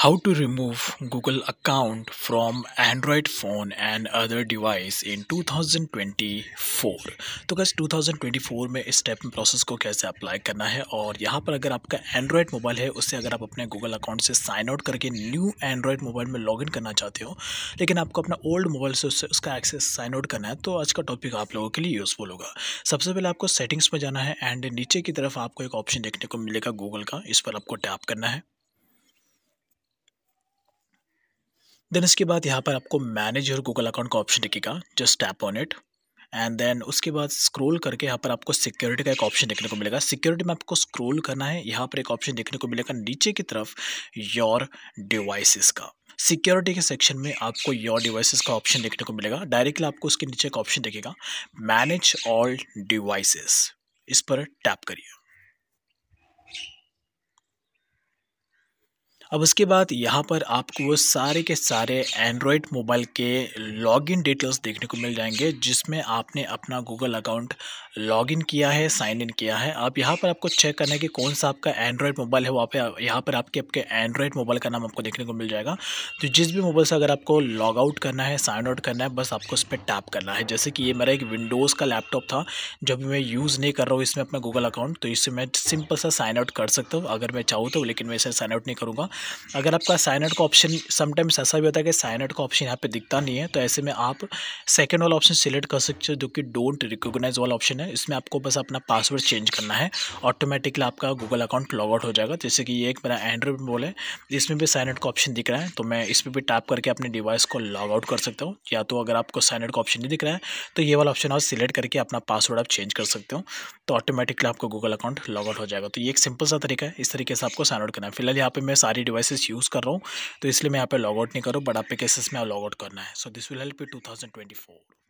how to remove google account from android phone and other device in 2024 तो कैसे 2024 में इस स्टेप प्रोसेस को कैसे अप्लाई करना है और यहाँ पर अगर आपका एंड्रॉयड मोबाइल है उससे अगर आप अपने गूगल अकाउंट से साइन आउट करके न्यू एंड्रॉयड मोबाइल में लॉगिन करना चाहते हो लेकिन आपको अपना ओल्ड मोबाइल से उससे उसका एक्सेस साइन आउट करना है तो आज का टॉपिक आप लोगों के लिए यूज़फुल होगा सबसे पहले आपको सेटिंग्स में जाना है एंड नीचे की तरफ आपको एक ऑप्शन देखने को मिलेगा गूगल का इस पर आपको टैप करना है देन इसके बाद यहाँ पर आपको मैनेज और गूगल अकाउंट का ऑप्शन दिखेगा just tap on it and then उसके बाद स्क्रॉल करके यहाँ पर आपको सिक्योरिटी का एक ऑप्शन देखने को मिलेगा सिक्योरिटी में आपको स्क्रॉल करना है यहाँ पर एक ऑप्शन देखने को मिलेगा नीचे की तरफ योर डिवाइसेस का सिक्योरिटी के सेक्शन में आपको योर डिवाइसेस का ऑप्शन देखने को मिलेगा डायरेक्टली आपको उसके नीचे एक ऑप्शन देखेगा मैनेज ऑल डिवाइसेस इस पर टैप करिए अब उसके बाद यहाँ पर आपको वो सारे के सारे एंड्रॉयड मोबाइल के लॉगिन डिटेल्स देखने को मिल जाएंगे जिसमें आपने अपना गूगल अकाउंट लॉगिन किया है साइन इन किया है आप यहाँ पर आपको चेक करना है कि कौन सा आपका एंड्रॉयड मोबाइल है वहाँ पर यहाँ पर आपके आपके एंड्रॉयड मोबाइल का नाम आपको देखने को मिल जाएगा तो जिस भी मोबाइल से अगर आपको लॉग आउट करना है साइन आउट करना है बस आपको उस पर टैप करना है जैसे कि ये मेरा एक विंडोज़ का लैपटॉप था जब मैं यूज़ नहीं कर रहा हूँ इसमें अपना गूगल अकाउंट तो इससे मैं सिंपल सा साइन आउट कर सकता हूँ अगर मैं चाहूँ तो लेकिन मैं इसे साइन आउट नहीं करूँगा अगर आपका साइनट का ऑप्शन समटाइम्स ऐसा भी होता है कि साइनट का ऑप्शन यहाँ पे दिखता नहीं है तो ऐसे में आप सेकेंड वाला ऑप्शन सिलेक्ट कर सकते हो जो कि डोंट रिकोगनाइज वाला ऑप्शन है इसमें आपको बस अपना पासवर्ड चेंज करना है ऑटोमेटिकली आपका गूगल अकाउंट लॉग आउट हो जाएगा जैसे कि ये एक मेरा एंड्रॉइड मोबाइल है इसमें भी साइनट का ऑप्शन दिख रहा है तो मैं इस पर भी टैप करके अपने डिवाइस को लॉग आउट कर सकता हूँ या तो अगर आपको साइनट का ऑप्शन नहीं दिख रहा है तो ये वाला ऑप्शन आप सिलेक्ट करके अपना पासवर्ड आप चेंज कर सकते हो तो ऑटोमेटिकली आपका गूगल अकाउंट लॉग आउट हो जाएगा तो ये एक सिंपल सा तरीका है इस तरीके से आपको साइन आउट करना है फिलहाल यहाँ पे मैं सारी मेरी डिवाइसेस यूज़ कर रहा हूँ तो इसलिए मैं यहाँ पे लॉग आउट नहीं कर रहा हूँ बट आपके केसेस में लॉग आउट करना है so this will help you two thousand twenty four